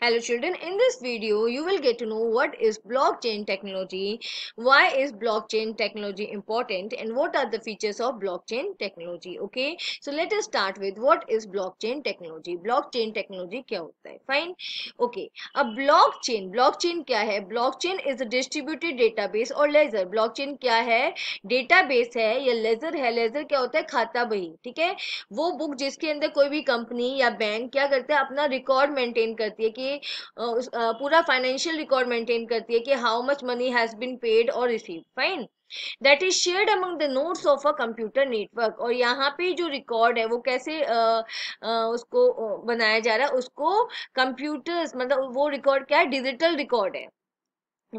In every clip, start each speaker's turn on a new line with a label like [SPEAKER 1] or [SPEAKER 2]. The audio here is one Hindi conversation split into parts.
[SPEAKER 1] Hello children, in this video you will get to know what is blockchain technology, why is blockchain technology important and what are the features of blockchain technology. Okay, so let us start with what is blockchain technology. Blockchain technology kya hota hai Fine. Okay, a blockchain, blockchain kya hai Blockchain is a distributed database or ledger. Blockchain kya hai Database hai ya ledger hai ledger kya hota hai khata bahi theek hai wo book jiske andar koi bhi company ya bank kya करता hai apna record maintain karti hai कि कि पूरा फाइनेंशियल रिकॉर्ड मेंटेन करती है कि how much money has been paid और receive fine That is shared among the nodes of a computer network. और यहाँ पे जो record है वो कैसे आ, आ, उसको बनाया जा रहा है उसको computers मतलब वो record क्या है digital record है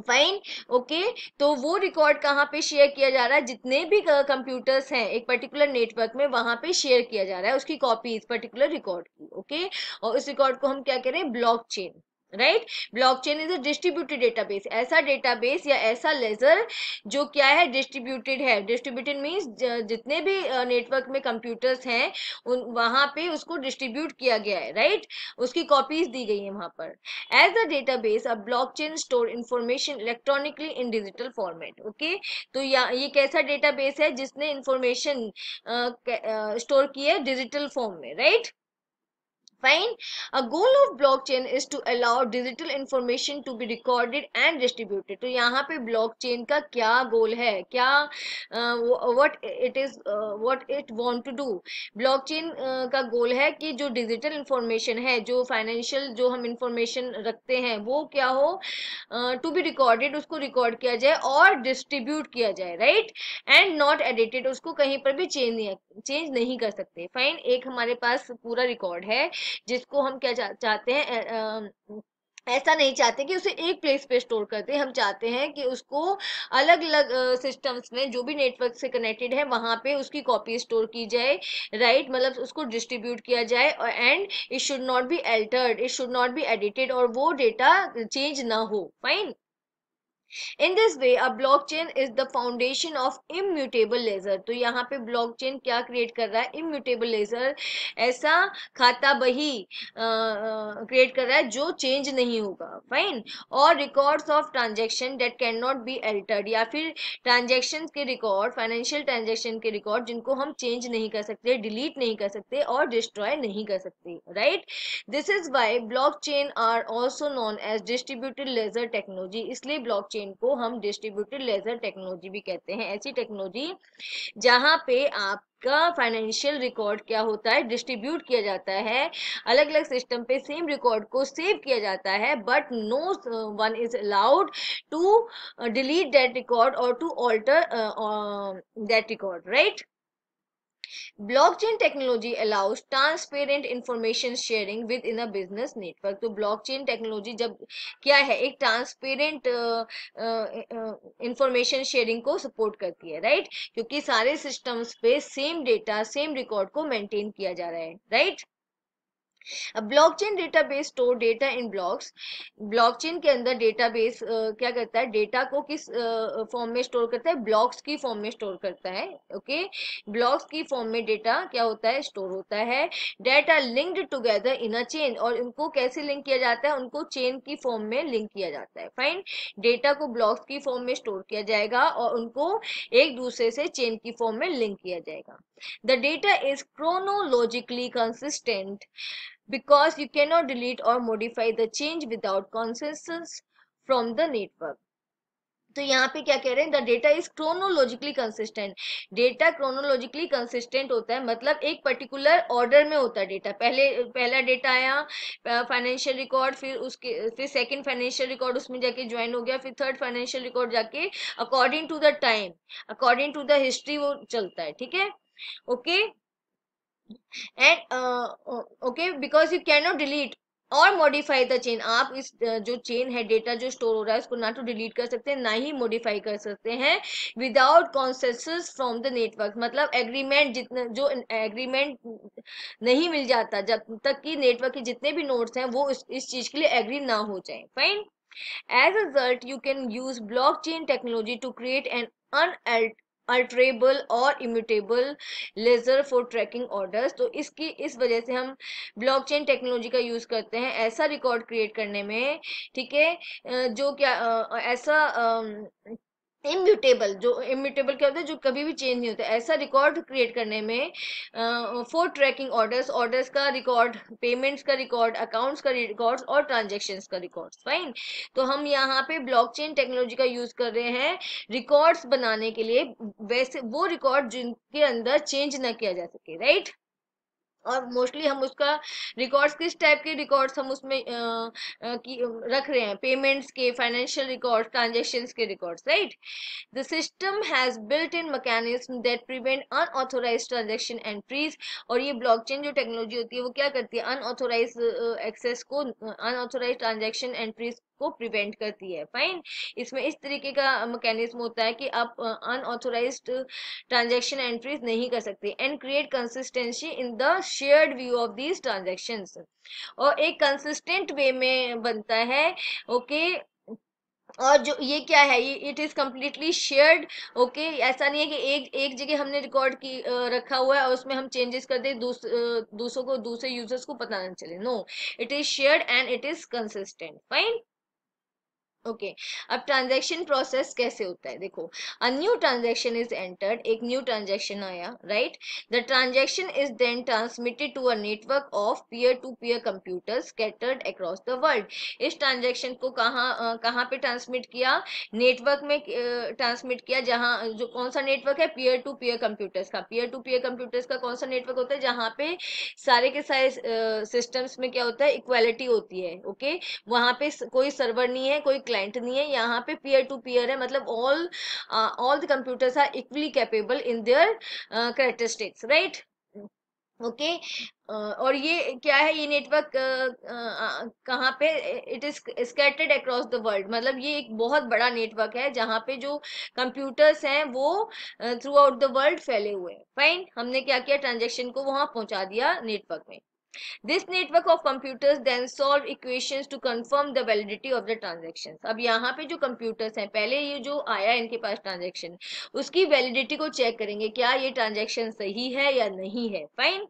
[SPEAKER 1] फाइन ओके okay, तो वो रिकॉर्ड कहाँ पे शेयर किया जा रहा है जितने भी कंप्यूटर्स हैं एक पर्टिकुलर नेटवर्क में वहाँ पे शेयर किया जा रहा है उसकी कॉपी इस पर्टिकुलर रिकॉर्ड की ओके okay? और उस रिकॉर्ड को हम क्या करें blockchain right blockchain is a distributed database ऐसा डेटाबेस या ऐसा लेजर जो क्या है डिस्ट्रीब्यूटेड है डिस्ट्रीब्यूटेड मींस जितने भी नेटवर्क में कंप्यूटर्स हैं उन वहां पे उसको डिस्ट्रीब्यूट किया गया है राइट right? उसकी कॉपीज दी गई है वहां पर as a database a blockchain store information electronically in digital format okay तो या ये कैसा डेटाबेस है जिसने इंफॉर्मेशन स्टोर uh, uh, की है डिजिटल फॉर्म में right right? Fine. A goal of blockchain is to allow digital information to be recorded and distributed. to yahan pe blockchain ka kya goal hai kya uh, what it is uh, what it want to do. Blockchain uh, ka goal hai ki jo digital information hai jo financial jo hum information rakhte hain wo kya ho uh, to be recorded usko record kiya jaye aur distribute kiya jaye right and not edited usko kahin par bhi change nahi change nahi kar sakte fine ek hamare paas pura record hai जिसको हम क्या चाहते हैं ऐसा नहीं चाहते कि उसे एक प्लेस पे स्टोर करते हम चाहते हैं कि उसको अलग अलग सिस्टम्स में जो भी नेटवर्क से कनेक्टेड है वहाँ पे उसकी कॉपी स्टोर की जाए राइट मतलब उसको डिस्ट्रीब्यूट किया जाए and it should not be altered it should not be edited और वो डेटा चेंज ना हो fine in this way a blockchain is the foundation of immutable ledger तो यहाँ पे ब्लॉकचेन क्या क्रिएट कर रहा है इम्यूटेबल लेजर ऐसा खाता बही क्रिएट कर रहा है जो चेंज नहीं होगा फाइन और records of transaction that can not be altered या फिर ट्रांजेक्शन के रिकॉर्ड फाइनेंशियल ट्रांजेक्शन के रिकॉर्ड जिनको हम चेंज नहीं कर सकते डिलीट नहीं कर सकते और डिस्ट्रॉय नहीं कर सकते right this is why block chain are also known as distributed ledger technology इसलिए ब्लॉक चेन चेन को हम डिस्ट्रीब्यूटेड लेजर टेक्नोलॉजी भी कहते हैं ऐसी टेक्नोलॉजी जहाँ पे आपका फाइनेंशियल रिकॉर्ड क्या होता है डिस्ट्रीब्यूट किया जाता है अलग अलग सिस्टम पे सेम रिकॉर्ड को सेव किया जाता है but no one is allowed to delete that record और to alter that record right blockchain technology allows transparent information sharing within a business network तो ब्लॉकचेन टेक्नोलॉजी जब क्या है एक ट्रांसपेरेंट इंफॉर्मेशन शेयरिंग को सपोर्ट करती है राइट right? क्योंकि सारे सिस्टम्स पे सेम डेटा सेम रिकॉर्ड को मेंटेन किया जा रहा है right right? Chain data database store data in blocks blockchain के अंदर डेटाबेस क्या करता है डेटा को किस फॉर्म में स्टोर करता है ब्लॉक्स की फॉर्म में स्टोर करता है ओके ब्लॉक्स की फॉर्म में डेटा क्या होता है स्टोर होता है data linked together in a chain और उनको कैसे लिंक किया जाता है उनको चेन की फॉर्म में लिंक किया जाता है फाइन डेटा को ब्लॉक्स की फॉर्म में स्टोर किया जाएगा और उनको एक दूसरे से चेन की फॉर्म में लिंक किया जाएगा the data is chronologically consistent because you cannot delete or modify the change without consensus from the network तो यहाँ पे क्या कह रहे हैं the data is chronologically consistent data chronologically consistent होता है मतलब एक पर्टिकुलर ऑर्डर में होता है डेटा पहले पहला डेटा आया फाइनेंशियल रिकॉर्ड फिर उसके फिर सेकंड फाइनेंशियल रिकॉर्ड उसमें जाके ज्वाइन हो गया फिर थर्ड फाइनेंशियल रिकॉर्ड जाके according to the time according to the history वो चलता है ठीक है okay and okay because you can not delete और मॉडिफाई द चेन आप इस जो चेन है डेटा जो स्टोर हो रहा है उसको ना तो डिलीट कर सकते हैं ना ही मॉडिफाई कर सकते हैं without consensus from the network मतलब एग्रीमेंट जितना जो एग्रीमेंट नहीं मिल जाता जब तक कि नेटवर्क के जितने भी नोट्स हैं वो इस, इस चीज के लिए एग्री ना हो जाए fine as a result you can use blockchain technology to create an alterable और immutable ledger for tracking orders तो इसकी इस वजह से हम ब्लॉकचेन टेक्नोलॉजी का यूज़ करते हैं ऐसा रिकॉर्ड क्रिएट करने में ठीक है जो क्या ऐसा इम्यूटेबल जो इम्यूटेबल क्या होता है जो कभी भी चेंज नहीं होता ऐसा रिकॉर्ड क्रिएट करने में फॉर ट्रैकिंग ऑर्डर्स ऑर्डर्स का रिकॉर्ड पेमेंट्स का रिकॉर्ड अकाउंट्स का रिकॉर्ड्स और ट्रांजेक्शन का रिकॉर्ड्स फाइन तो हम यहाँ पे ब्लॉकचेन टेक्नोलॉजी का यूज कर रहे हैं रिकॉर्ड्स बनाने के लिए वैसे वो रिकॉर्ड जिनके अंदर चेंज ना किया जा सके राइट और मोस्टली हम उसका रिकॉर्ड्स किस टाइप के रिकॉर्ड्स हम उसमें की, रख रहे हैं पेमेंट्स के फाइनेंशियल रिकॉर्ड्स ट्रांजेक्शन के records right the system has built in mechanism that prevent unauthorised transaction entries और ये ब्लॉकचेन जो टेक्नोलॉजी होती है वो क्या करती है अनऑथोराइज एक्सेस को अनऑथोराइज ट्रांजेक्शन एंट्रीज को प्रिवेंट करती है फाइन इसमें इस तरीके का मैकेनिज्म होता है कि आप अनऑथोराइज ट्रांजेक्शन एंट्रीज नहीं कर सकते and create consistency in the shared view of these transaction और एक कंसिस्टेंट वे में बनता है ओके okay? और जो ये क्या है ये it is completely shared okay ऐसा नहीं है कि एक एक जगह हमने रिकॉर्ड की रखा हुआ है और उसमें हम चेंजेस कर दे दूस, दूसरों को दूसरे यूजर्स को पता ना चले no it is shared and it is consistent fine okay okay. अब ट्रांजैक्शन प्रोसेस कैसे होता है देखो a new transaction is entered एक न्यू ट्रांजैक्शन आया right the transaction is then transmitted to a network of peer to peer computers scattered across the world इस ट्रांजैक्शन को कहाँ कहाँ पे ट्रांसमिट किया नेटवर्क में ट्रांसमिट किया जहाँ जो कौन सा नेटवर्क है पीयर टू पीयर कंप्यूटर्स का पीयर टू पीयर कंप्यूटर्स का कौन सा नेटवर्क होता है जहाँ पे सारे के सारे सिस्टम्स में क्या होता है इक्वालिटी होती है ओके okay? वहाँ पे कोई सर्वर नहीं है कोई क्लाइंट नहीं है यहाँ पे पीयर टू पीयर है मतलब all all the computers are equally capable in their characteristics right okay uh, और ये क्या है ये नेटवर्क uh, uh, कहाँ पे it is scattered across the world मतलब ये एक बहुत बड़ा नेटवर्क है जहाँ पे जो कंप्यूटर्स हैं वो थ्रू आउट द वर्ल्ड फैले हुए हैं फाइन हमने क्या किया ट्रांजेक्शन को वहाँ पहुँचा दिया नेटवर्क में this network of computers then solve equations to confirm the validity of the transaction अब यहाँ पे जो कंप्यूटर्स हैं पहले ये जो आया इनके पास ट्रांजेक्शन उसकी वैलिडिटी को चेक करेंगे क्या ये ट्रांजेक्शन सही है या नहीं है fine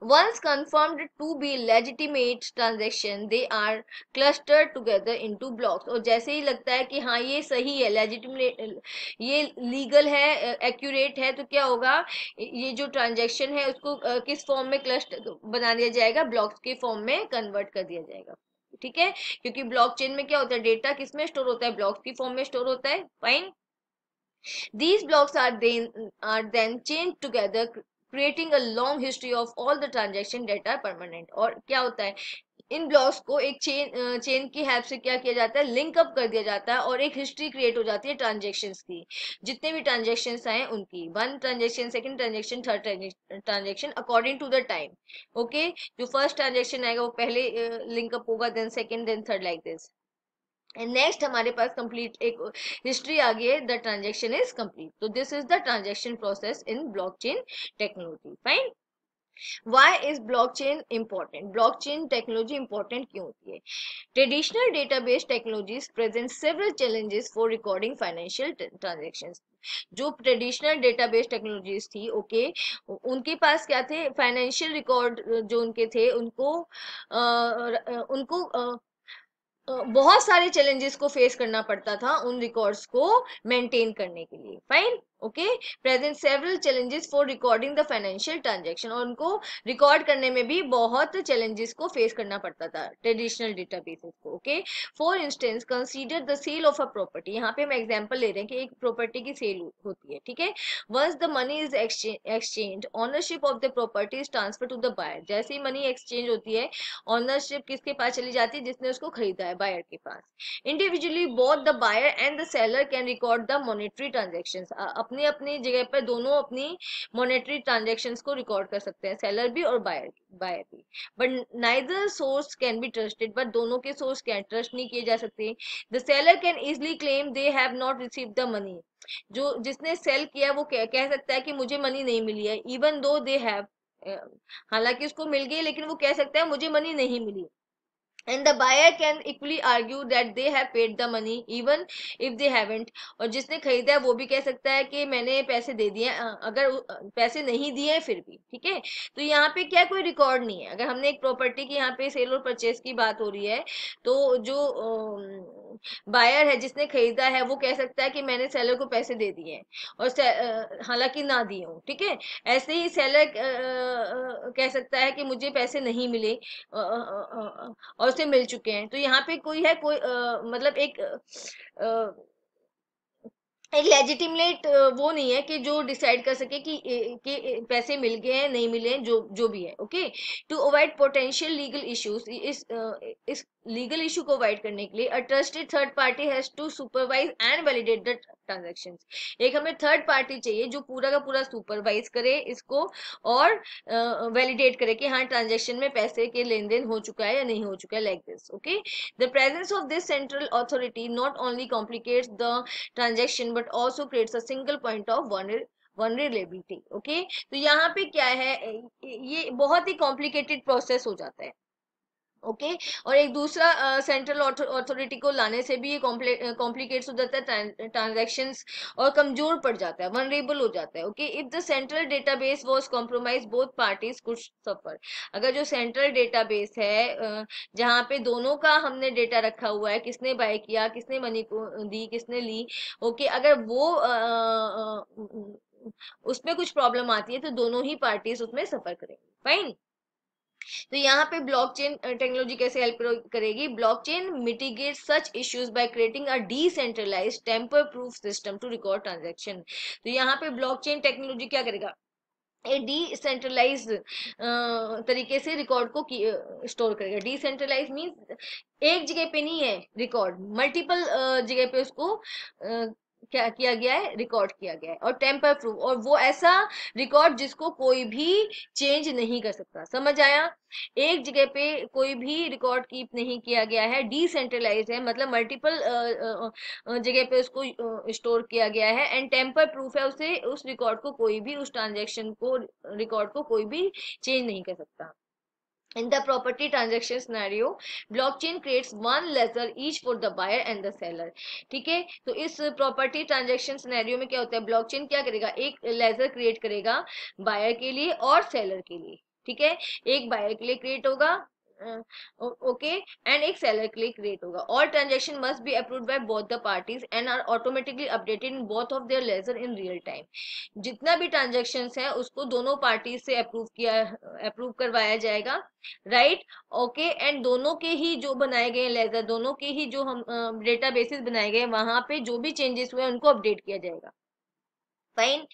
[SPEAKER 1] Once confirmed to be legitimate transaction, they are clustered together into blocks. और जैसे ही लगता है कि हाँ ये सही है legitimate ये legal है accurate है तो क्या होगा ये जो transaction है उसको किस form में cluster बना दिया जाएगा blocks के form में convert कर दिया जाएगा ठीक है क्योंकि ब्लॉकचेन में क्या होता है डेटा किस में स्टोर होता है ब्लॉक्स की फॉर्म में स्टोर होता है fine These blocks are then are then chained together creating a long history of all the transaction that are permanent और क्या होता है इन ब्लॉक्स को एक चेन चेन की हेल्प से क्या किया जाता है लिंक अप कर दिया जाता है और एक हिस्ट्री क्रिएट हो जाती है ट्रांजेक्शन की जितने भी ट्रांजेक्शन आए उनकी one transaction second transaction third transaction according to the time okay जो फर्स्ट ट्रांजेक्शन आएगा वो पहले लिंकअप होगा then second then third like this next हमारे पास कंप्लीट एक हिस्ट्री आ गई है द ट्रांजेक्शन इज कंप्लीट तो this is the transaction process in chain technology fine why is blockchain important blockchain technology important क्यों होती है traditional database technologies present several challenges for recording financial transaction जो ट्रेडिशनल डेटाबेस टेक्नोलॉजीज थी ओके okay, उनके पास क्या थे फाइनेंशियल रिकॉर्ड जो उनके थे उनको आ, उनको आ, बहुत सारे चैलेंजेस को फेस करना पड़ता था उन रिकॉर्ड्स को मेंटेन करने के लिए fine okay present several challenges for recording the financial transaction और उनको रिकॉर्ड करने में भी बहुत चैलेंजेस को फेस करना पड़ता था ट्रेडिशनल डेटाबेसेस को okay for instance consider the sale of a property यहाँ पे हम एग्जाम्पल ले रहे हैं कि एक प्रॉपर्टी की सेल होती है ठीक है once the money is exchange ownership of the property is transfer to the buyer जैसे ही मनी एक्सचेंज होती है ऑनरशिप किसके पास चली जाती है जिसने उसको खरीदा है बायर के पास individually both the buyer and the seller can record the monetary transaction अपनी अपनी जगह पर दोनों अपनी मॉनेटरी ट्रांजेक्शन को रिकॉर्ड कर सकते हैं सेलर भी और बायर बायर भी but neither source can be trusted but दोनों के सोर्स कैन ट्रस्ट नहीं किए जा सकते the seller can easily claim they have not receive the money जो जिसने सेल किया है वो कह, कह सकता है कि मुझे मनी नहीं मिली है इवन दो दे हैव हालांकि उसको मिल गई लेकिन वो कह सकता है मुझे मनी नहीं मिली and the buyer can equally argue that they have paid the money even if they haven't और जिसने खरीदा है वो भी कह सकता है कि मैंने पैसे दे दिए अगर पैसे नहीं दिए फिर भी ठीक है तो यहाँ पे क्या कोई रिकॉर्ड नहीं है अगर हमने एक प्रॉपर्टी की यहाँ पे सेल और परचेज की बात हो रही है तो जो बायर है जिसने खरीदा है वो कह सकता है कि मैंने सेलर को पैसे दे दिए और हालांकि ना दिए हूँ ठीक है ऐसे ही सेलर कह सकता है कि मुझे पैसे नहीं मिले और से मिल चुके हैं तो यहाँ पे कोई है कोई आ, मतलब एक आ, एक लेजिटिमेट वो नहीं है कि जो डिसाइड कर सके कि कि पैसे मिल गए हैं नहीं मिले हैं जो जो भी है okay to avoid potential legal issues इस इस लीगल इशू को अवॉइड करने के लिए a trusted third party has to supervise and validate the transaction एक हमें थर्ड पार्टी चाहिए जो पूरा का पूरा सुपरवाइज करे इसको और वैलिडेट uh, करे कि हाँ ट्रांजेक्शन में पैसे के लेन देन हो चुका है या नहीं हो चुका है like this okay the presence of this central authority not only complicate the transaction but also creates a single point of one vulnerability okay तो यहाँ पे क्या है ये बहुत ही कॉम्प्लिकेटेड प्रोसेस हो जाता है ओके okay? और एक दूसरा सेंट्रल अथॉरिटी को लाने से भी ये कॉम्प्लिकेट्स हो जाता है ट्रांजेक्शन और कमजोर पड़ जाता है वनरेबल हो जाता है okay if the central database was compromise both parties could suffer अगर जो सेंट्रल डेटाबेस है जहाँ पे दोनों का हमने डेटा रखा हुआ है किसने बाय किया किसने मनी को दी किसने ली ओके okay? अगर वो उसमें कुछ प्रॉब्लम आती है तो दोनों ही पार्टीज उसमें सफर करेंगे फाइन तो यहाँ पे ब्लॉकचेन टेक्नोलॉजी कैसे हेल्प करेगी blockchain mitigate such issues by creating a decentralise tamper proof system to record transaction तो यहाँ पे ब्लॉकचेन टेक्नोलॉजी क्या करेगा ए डिसेंट्रलाइज तरीके से रिकॉर्ड को स्टोर करेगा डिसेंट्रलाइज मीन्स एक जगह पे नहीं है रिकॉर्ड मल्टीपल जगह पे उसको क्या किया गया है रिकॉर्ड किया गया है और टेम्पर प्रूफ और वो ऐसा रिकॉर्ड जिसको कोई भी चेंज नहीं कर सकता समझ आया एक जगह पे कोई भी रिकॉर्ड कीप नहीं किया गया है डिसेंट्रलाइज है मतलब मल्टीपल जगह पे उसको स्टोर किया गया है एंड टेम्पर प्रूफ है उसे उस रिकॉर्ड को कोई भी उस ट्रांजेक्शन को रिकॉर्ड को कोई भी चेंज नहीं कर सकता In the property transaction scenario, blockchain creates one ledger each for the buyer and the seller. ठीक है तो इस property transaction scenario में क्या होता है ब्लॉकचेन क्या करेगा एक लेजर क्रिएट करेगा बायर के लिए और सेलर के लिए ठीक है एक बायर के लिए क्रिएट होगा ओके एंड एक सेलर के लिए क्रिएट होगा all transaction must be approve by both the parties and are automatically updated in both of their ledger in real time जितना भी ट्रांजेक्शन है उसको दोनों पार्टी से अप्रूव किया अप्रूव करवाया जाएगा राइट ओके एंड दोनों के ही जो बनाए गए लेजर दोनों के ही जो हम डेटा बेसिस बनाए गए वहां पे जो भी चेंजेस हुए उनको अपडेट किया जाएगा fine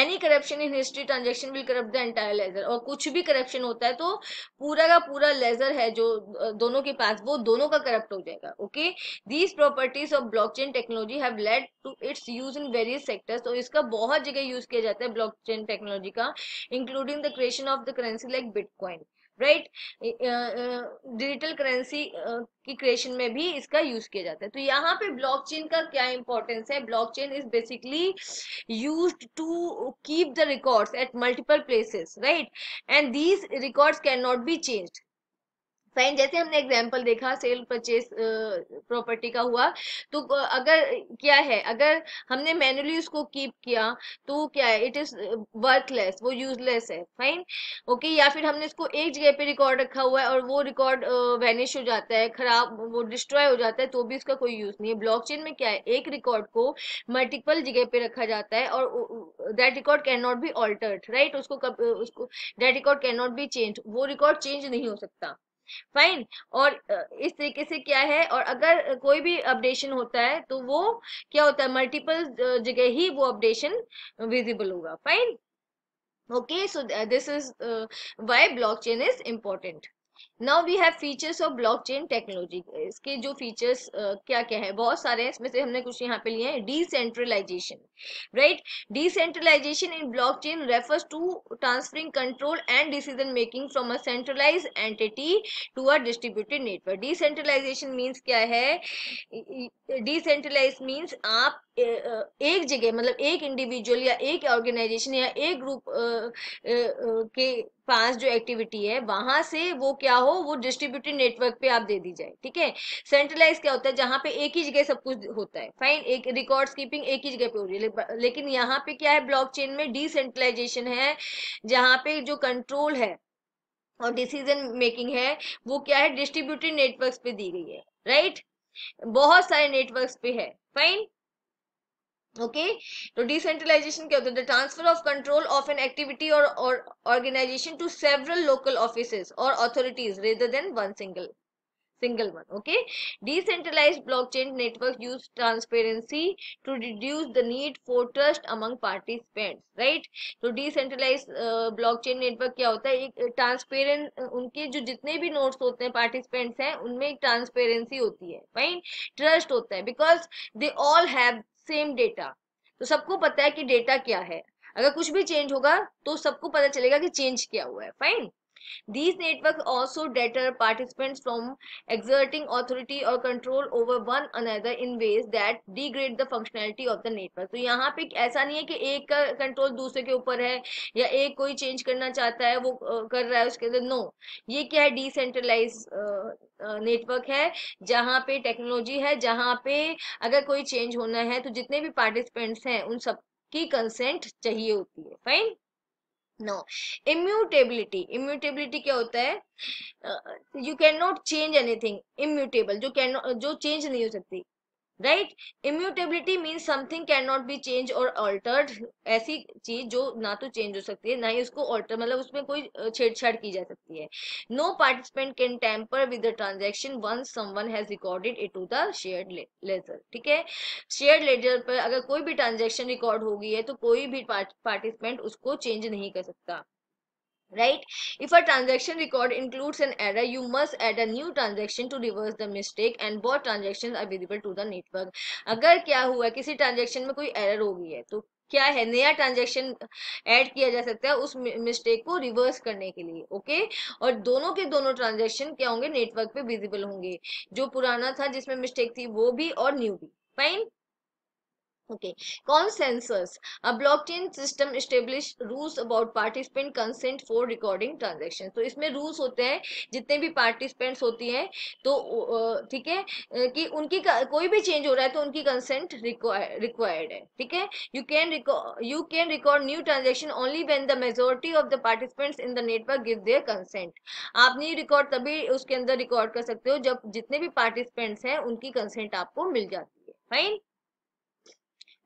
[SPEAKER 1] any corruption in history transaction will corrupt the entire ledger और कुछ भी करप्शन होता है तो पूरा का पूरा लेजर है जो दोनों के पास वो दोनों का करप्ट हो जाएगा okay these properties of blockchain technology have led to its use in various sectors तो इसका बहुत जगह यूज किया जाता है ब्लॉक चेन टेक्नोलॉजी का including the creation of the currency like bitcoin right digital currency की क्रिएशन में भी इसका यूज किया जाता है तो यहाँ पे ब्लॉकचेन का क्या इंपॉर्टेंस है blockchain is basically used to keep the records at multiple places right and these records can not be changed fine जैसे हमने एग्जाम्पल देखा सेल परचेज प्रॉपर्टी का हुआ तो अगर क्या है अगर हमने मैनुअली उसको कीप किया तो क्या है इट इज वर्थलेस वो यूजलेस है फाइन ओके okay? या फिर हमने इसको एक जगह पे रिकॉर्ड रखा हुआ है और वो रिकॉर्ड वैनिश हो जाता है खराब वो डिस्ट्रॉय हो जाता है तो भी उसका कोई यूज नहीं है ब्लॉक में क्या है एक रिकॉर्ड को मल्टीपल जगह पे रखा जाता है और that record can not be altered right उसको कब उसको that record can not be change वो रिकॉर्ड चेंज नहीं हो सकता फाइन और इस तरीके से क्या है और अगर कोई भी अपडेशन होता है तो वो क्या होता है मल्टीपल जगह ही वो अपडेशन विजिबल होगा fine okay so this is why block is important now we have features of blockchain technology इसके जो फीचर्स uh, क्या क्या है बहुत सारे हैं इसमें से हमने कुछ यहाँ पे लिए हैं decentralisation right decentralisation in blockchain refers to transferring control and decision making from a centralise entity to a distributed network decentralisation means क्या है डिसेंट्रलाइज मीन्स आप एक जगह मतलब एक इंडिविजुअल या एक ऑर्गेनाइजेशन या एक ग्रुप के पास जो एक्टिविटी है वहां से वो क्या हो हो वो डिस्ट्रीब्यूटेड नेटवर्क पे आप दे दी जाए ठीक है सेंट्रलाइज क्या होता है जहाँ पे एक ही जगह सब कुछ होता है फाइन एक रिकॉर्ड कीपिंग एक ही जगह पे हो रही है ले, लेकिन यहाँ पे क्या है ब्लॉकचेन में डिसेंट्रलाइजेशन है जहाँ पे जो कंट्रोल है और डिसीजन मेकिंग है वो क्या है डिस्ट्रीब्यूटेड नेटवर्क पे दी गई है राइट बहुत सारे नेटवर्क पे है फाइन ओके तो डिसेंट्रलाइजेशन क्या होता है transfer of control of an activity और organisation to several local office और authorities rather than one single single one okay decentralise block chain network use transparency to reduce the need for trust among participant right तो डिसेंट्रलाइज ब्लॉक चेन नेटवर्क क्या होता है एक ट्रांसपेरेंट uh, uh, उनके जो जितने भी नोट होते हैं पार्टिसिपेंट्स हैं उनमें एक ट्रांसपेरेंसी होती है राइट ट्रस्ट होता है because they all have same data तो सबको पता है कि डेटा क्या है अगर कुछ भी चेंज होगा तो सबको पता चलेगा कि चेंज क्या हुआ है fine These networks also deter participants from exerting authority or control over one another in ways that degrade the functionality of the network. तो यहाँ पे ऐसा नहीं है कि एक का कंट्रोल दूसरे के ऊपर है या एक कोई चेंज करना चाहता है वो कर रहा है उसके अंदर नो ये क्या है डिसेंट्रलाइज नेटवर्क है जहाँ पे टेक्नोलॉजी है जहाँ पे अगर कोई चेंज होना है तो जितने भी पार्टिसिपेंट्स हैं उन सब की कंसेंट चाहिए होती है फाइन नो इम्यूटेबिलिटी इम्यूटेबिलिटी क्या होता है you can not change anything immutable जो कैन जो चेंज नहीं हो सकती right immutability means something can not be change और ऑल्टर्ड ऐसी चीज जो ना तो चेंज हो सकती है ना ही उसको ऑल्टर मतलब उसमें कोई छेड़छाड़ की जा सकती है no participant can tamper with the transaction one someone has recorded it to the share ledger ठीक है शेयर लेजर पर अगर कोई भी ट्रांजेक्शन रिकॉर्ड होगी है तो कोई भी पार्टिसिपेंट उसको चेंज नहीं कर सकता right if a transaction record includes an error you must add a new transaction to reverse the mistake and both transactions are visible to the network अगर क्या हुआ किसी transaction में कोई error हो गई है तो क्या है नया ट्रांजेक्शन ऐड किया जा सकता है उस मिस्टेक को रिवर्स करने के लिए ओके और दोनों के दोनों ट्रांजेक्शन क्या होंगे नेटवर्क पे विजिबल होंगे जो पुराना था जिसमें मिस्टेक थी वो भी और न्यू भी fine Okay, consensus. A blockchain system establish rules about participant consent for recording transaction तो इसमें रूल्स होते हैं जितने भी पार्टिसिपेंट्स होती हैं तो ठीक है कि उनकी कोई भी चेंज हो रहा है तो उनकी कंसेंट रिक्वायर्ड है ठीक है you can you can record new transaction only when the majority of the participants in the network give their consent आप न्यू रिकॉर्ड तभी उसके अंदर रिकॉर्ड कर सकते हो जब जितने भी पार्टिसिपेंट्स हैं उनकी कंसेंट आपको मिल जाती है fine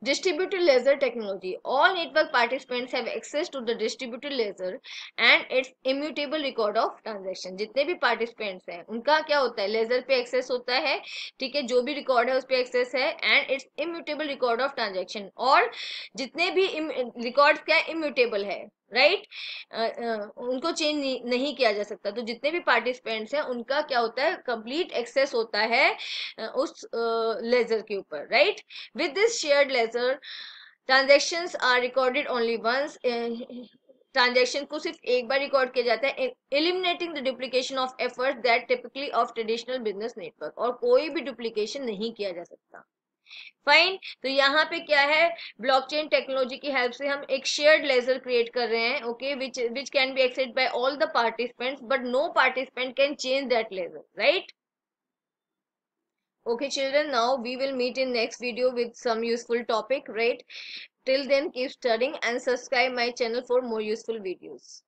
[SPEAKER 1] Distributed laser technology. All network participants have access to the distributed laser and its immutable record of transaction. jitne bhi participants hain unka kya hota hai laser pe access hota hai theek hai jo bhi record hai us pe access hai and its immutable record of transaction aur jitne bhi records kya immutable hai right उनको चेंज नहीं किया जा सकता तो जितने भी पार्टिसिपेंट्स हैं उनका क्या होता है कंप्लीट एक्सेस होता है उस लेजर के ऊपर right with this shared ledger transaction are recorded only once ट्रांजेक्शन को सिर्फ एक बार रिकॉर्ड किया जाता है eliminating the duplication of effort that typically of traditional business network और कोई भी डुप्लीकेशन नहीं किया जा सकता फाइन तो यहाँ पे क्या है ब्लॉकचेन टेक्नोलॉजी की हेल्प से हम एक शेयर्ड लेजर क्रिएट कर रहे हैं okay which which can be accept by all the participants but no participant can change that ledger right okay children now we will meet in next video with some useful topic right till then keep studying and subscribe my channel for more useful videos